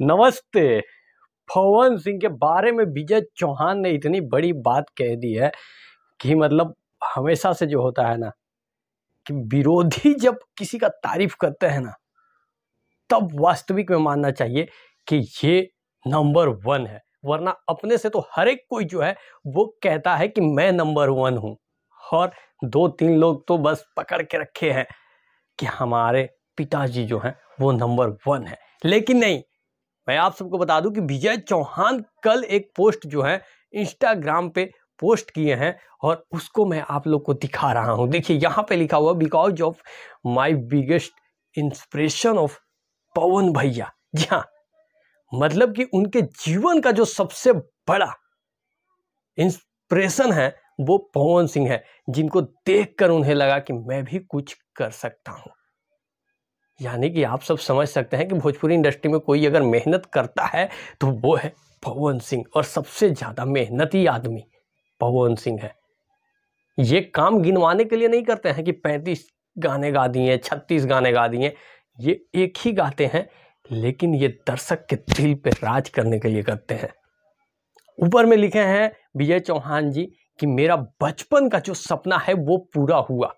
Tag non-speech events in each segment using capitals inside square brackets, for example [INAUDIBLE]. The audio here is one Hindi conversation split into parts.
नमस्ते पवन सिंह के बारे में विजय चौहान ने इतनी बड़ी बात कह दी है कि मतलब हमेशा से जो होता है ना कि विरोधी [LAUGHS] जब किसी का तारीफ करते हैं ना तब वास्तविक में मानना चाहिए कि ये नंबर वन है वरना अपने से तो हर एक कोई जो है वो कहता है कि मैं नंबर वन हूँ और दो तीन लोग तो बस पकड़ के रखे हैं कि हमारे पिताजी जो हैं वो नंबर वन है लेकिन नहीं मैं आप सबको बता दूं कि विजय चौहान कल एक पोस्ट जो है इंस्टाग्राम पे पोस्ट किए हैं और उसको मैं आप लोग को दिखा रहा हूं देखिए यहाँ पे लिखा हुआ because of my biggest inspiration of Pawan भैया जी हाँ मतलब कि उनके जीवन का जो सबसे बड़ा इंस्पिरेशन है वो पवन सिंह है जिनको देखकर उन्हें लगा कि मैं भी कुछ कर सकता हूँ यानी कि आप सब समझ सकते हैं कि भोजपुरी इंडस्ट्री में कोई अगर मेहनत करता है तो वो है पवन सिंह और सबसे ज़्यादा मेहनती आदमी पवन सिंह है ये काम गिनवाने के लिए नहीं करते हैं कि पैंतीस गाने गा दिए छत्तीस गाने गा दिए ये एक ही गाते हैं लेकिन ये दर्शक के दिल पे राज करने के लिए करते हैं ऊपर में लिखे हैं विजय चौहान जी कि मेरा बचपन का जो सपना है वो पूरा हुआ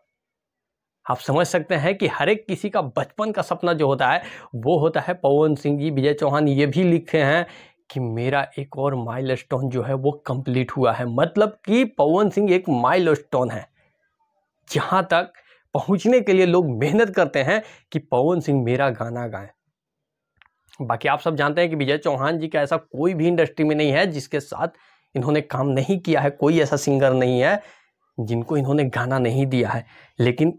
आप समझ सकते हैं कि हर एक किसी का बचपन का सपना जो होता है वो होता है पवन सिंह जी विजय चौहान ये भी लिखे हैं कि मेरा एक और माइलस्टोन जो है वो कंप्लीट हुआ है मतलब कि पवन सिंह एक माइलस्टोन है जहाँ तक पहुँचने के लिए लोग मेहनत करते हैं कि पवन सिंह मेरा गाना गाएं बाकी आप सब जानते हैं कि विजय चौहान जी का ऐसा कोई भी इंडस्ट्री में नहीं है जिसके साथ इन्होंने काम नहीं किया है कोई ऐसा सिंगर नहीं है जिनको इन्होंने गाना नहीं दिया है लेकिन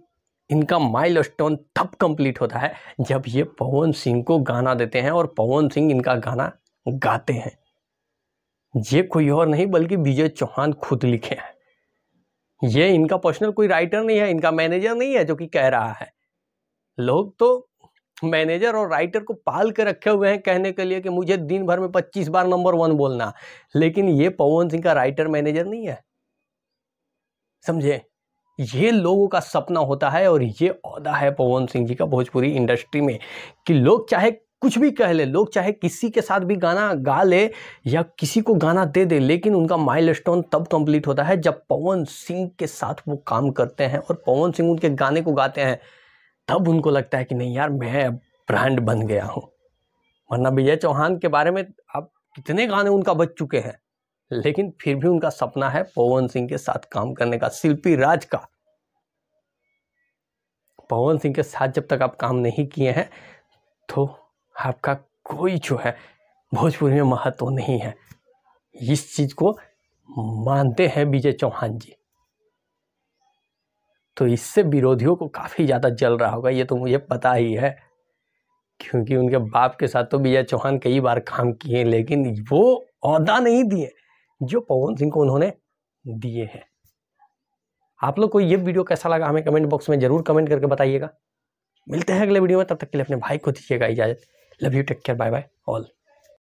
इनका माइलस्टोन तब कंप्लीट होता है जब ये पवन सिंह को गाना देते हैं और पवन सिंह इनका गाना गाते हैं ये कोई और नहीं बल्कि विजय चौहान खुद लिखे हैं ये इनका पर्सनल कोई राइटर नहीं है इनका मैनेजर नहीं है जो कि कह रहा है लोग तो मैनेजर और राइटर को पाल के रखे हुए हैं कहने के लिए कि मुझे दिन भर में 25 बार नंबर वन बोलना लेकिन ये पवन सिंह का राइटर मैनेजर नहीं है समझे ये लोगों का सपना होता है और ये अहदा है पवन सिंह जी का भोजपुरी इंडस्ट्री में कि लोग चाहे कुछ भी कह ले लोग चाहे किसी के साथ भी गाना गा ले या किसी को गाना दे दे लेकिन उनका माइलस्टोन स्टोन तब कंप्लीट होता है जब पवन सिंह के साथ वो काम करते हैं और पवन सिंह उनके गाने को गाते हैं तब उनको लगता है कि नहीं यार मैं ब्रांड बन गया हूँ वरना विजय चौहान के बारे में अब कितने गाने उनका बच चुके हैं लेकिन फिर भी उनका सपना है पवन सिंह के साथ काम करने का शिल्पी राज का पवन सिंह के साथ जब तक आप काम नहीं किए हैं तो आपका कोई जो है भोजपुरी में महत्व नहीं है इस चीज़ को मानते हैं विजय चौहान जी तो इससे विरोधियों को काफ़ी ज़्यादा जल रहा होगा ये तो मुझे पता ही है क्योंकि उनके बाप के साथ तो विजय चौहान कई बार काम किए लेकिन वो अहदा नहीं दिए जो पवन सिंह को उन्होंने दिए हैं आप लोग को ये वीडियो कैसा लगा हमें कमेंट बॉक्स में ज़रूर कमेंट करके बताइएगा मिलते हैं अगले वीडियो में तब तक के लिए अपने भाई को दीजिएगा इजाज़त love you take care bye bye all